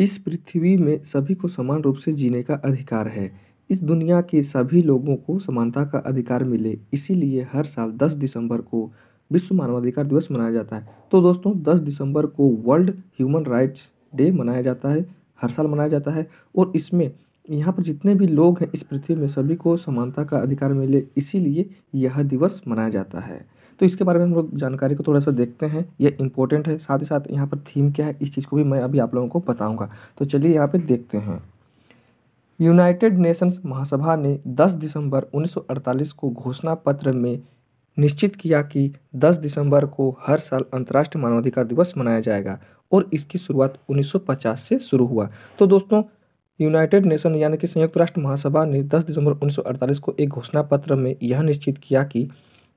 इस पृथ्वी में सभी को समान रूप से जीने का अधिकार है इस दुनिया के सभी लोगों को समानता का अधिकार मिले इसीलिए हर साल 10 दिसंबर को विश्व मानवाधिकार दिवस मनाया जाता है तो दोस्तों 10 दिसंबर को वर्ल्ड ह्यूमन राइट्स डे मनाया जाता है हर साल मनाया जाता है और इसमें यहाँ पर जितने भी लोग हैं इस पृथ्वी में सभी को समानता का अधिकार मिले इसीलिए यह दिवस मनाया जाता है तो इसके बारे में हम लोग जानकारी को थोड़ा सा देखते हैं ये इंपॉर्टेंट है साथ ही साथ यहाँ पर थीम क्या है इस चीज़ को भी मैं अभी आप लोगों को बताऊँगा तो चलिए यहाँ पर देखते हैं यूनाइटेड नेशंस महासभा ने 10 दिसंबर 1948 को घोषणा पत्र में निश्चित किया कि 10 दिसंबर को हर साल अंतर्राष्ट्रीय मानवाधिकार दिवस मनाया जाएगा और इसकी शुरुआत 1950 से शुरू हुआ तो दोस्तों यूनाइटेड नेशन यानी कि संयुक्त राष्ट्र महासभा ने 10 दिसंबर 1948 को एक घोषणा पत्र में यह निश्चित किया कि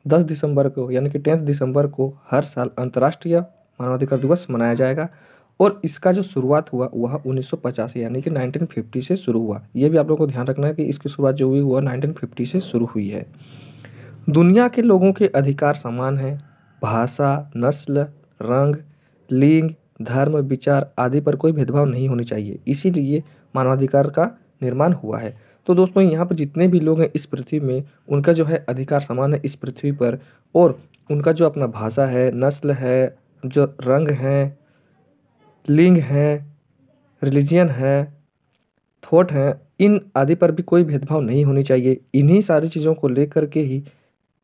10 दिसंबर को यानी कि टेंथ दिसंबर को हर साल अंतर्राष्ट्रीय मानवाधिकार दिवस मनाया जाएगा और इसका जो शुरुआत हुआ वह 1950 यानी कि 1950 से शुरू हुआ ये भी आप लोगों को ध्यान रखना है कि इसकी शुरुआत जो हुई वह 1950 से शुरू हुई है दुनिया के लोगों के अधिकार समान हैं भाषा नस्ल रंग लिंग धर्म विचार आदि पर कोई भेदभाव नहीं होनी चाहिए इसीलिए मानवाधिकार का निर्माण हुआ है तो दोस्तों यहाँ पर जितने भी लोग हैं इस पृथ्वी में उनका जो है अधिकार समान है इस पृथ्वी पर और उनका जो अपना भाषा है नस्ल है जो रंग हैं लिंग हैं रिलीजियन है थॉट हैं इन आदि पर भी कोई भेदभाव नहीं होनी चाहिए इन्हीं सारी चीज़ों को लेकर के ही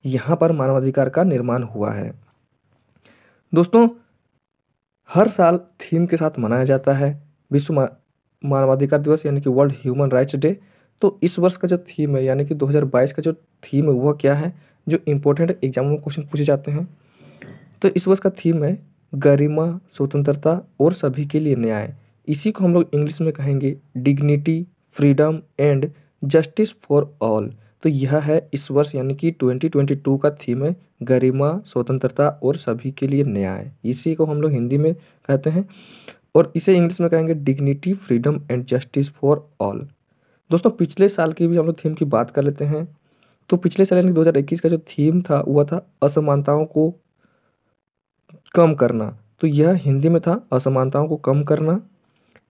यहाँ पर मानवाधिकार का निर्माण हुआ है दोस्तों हर साल थीम के साथ मनाया जाता है विश्व मानवाधिकार दिवस यानी कि वर्ल्ड ह्यूमन राइट्स डे तो इस वर्ष का जो थीम है यानी कि 2022 का जो थीम है वह क्या है जो इम्पोर्टेंट एग्जाम में क्वेश्चन पूछे जाते हैं तो इस वर्ष का थीम है गरिमा स्वतंत्रता और सभी के लिए न्याय इसी को हम लोग इंग्लिश में कहेंगे dignity freedom and justice for all तो यह है इस वर्ष यानी कि 2022 का थीम है गरिमा स्वतंत्रता और सभी के लिए न्याय इसी को हम लोग हिंदी में कहते हैं और इसे इंग्लिश में कहेंगे dignity freedom and justice for all दोस्तों पिछले साल की भी हम लोग थीम की बात कर लेते हैं तो पिछले साल यानी दो हज़ार इक्कीस का जो थीम था वह था असमानताओं को कम करना तो यह हिंदी में था असमानताओं को कम करना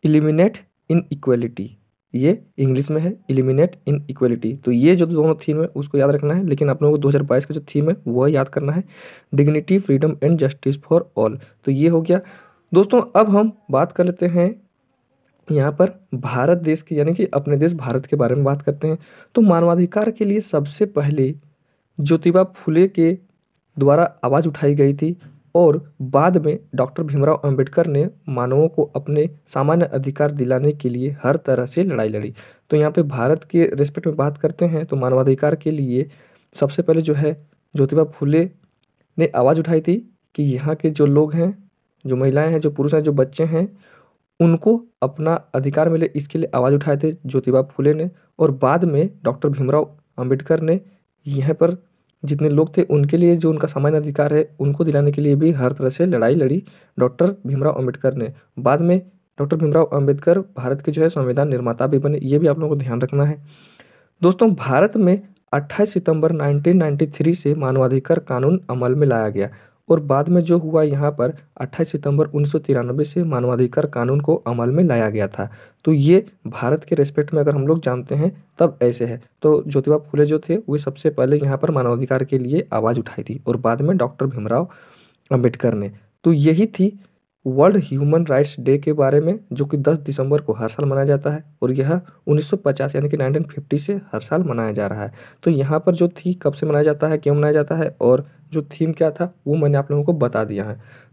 इलिमिनेट इन इक्वेलिटी ये इंग्लिश में है इलिमिनेट इन इक्वेलिटी तो ये जो दोनों थीम है उसको याद रखना है लेकिन आप लोगों को 2022 का जो थीम है वह याद करना है dignity freedom and justice for all तो ये हो गया दोस्तों अब हम बात कर लेते हैं यहाँ पर भारत देश की यानी कि अपने देश भारत के बारे में बात करते हैं तो मानवाधिकार के लिए सबसे पहले ज्योतिबा फुले के द्वारा आवाज़ उठाई गई थी और बाद में डॉक्टर भीमराव अंबेडकर ने मानवों को अपने सामान्य अधिकार दिलाने के लिए हर तरह से लड़ाई लड़ी तो यहाँ पे भारत के रिस्पेक्ट में बात करते हैं तो मानवाधिकार के लिए सबसे पहले जो है ज्योतिबा फुले ने आवाज़ उठाई थी कि यहाँ के जो लोग हैं जो महिलाएं हैं जो पुरुष हैं जो बच्चे हैं उनको अपना अधिकार मिले इसके लिए आवाज़ उठाए थे ज्योतिबा फूले ने और बाद में डॉक्टर भीमराव अंबेडकर ने यहाँ पर जितने लोग थे उनके लिए जो उनका सामान्य अधिकार है उनको दिलाने के लिए भी हर तरह से लड़ाई लड़ी डॉक्टर भीमराव अंबेडकर ने बाद में डॉक्टर भीमराव अंबेडकर भारत के जो है संविधान निर्माता भी बने ये भी आप लोगों को ध्यान रखना है दोस्तों भारत में 28 सितंबर 1993 से मानवाधिकार कानून अमल में लाया गया और बाद में जो हुआ यहाँ पर 28 सितंबर उन्नीस से मानवाधिकार कानून को अमल में लाया गया था तो ये भारत के रेस्पेक्ट में अगर हम लोग जानते हैं तब ऐसे है तो ज्योतिबा फूले जो थे वे सबसे पहले यहाँ पर मानवाधिकार के लिए आवाज़ उठाई थी और बाद में डॉक्टर भीमराव अम्बेडकर ने तो यही थी वर्ल्ड ह्यूमन राइट्स डे के बारे में जो कि 10 दिसंबर को हर साल मनाया जाता है और यह 1950 यानी कि 1950 से हर साल मनाया जा रहा है तो यहाँ पर जो थी कब से मनाया जाता है क्यों मनाया जाता है और जो थीम क्या था वो मैंने आप लोगों को बता दिया है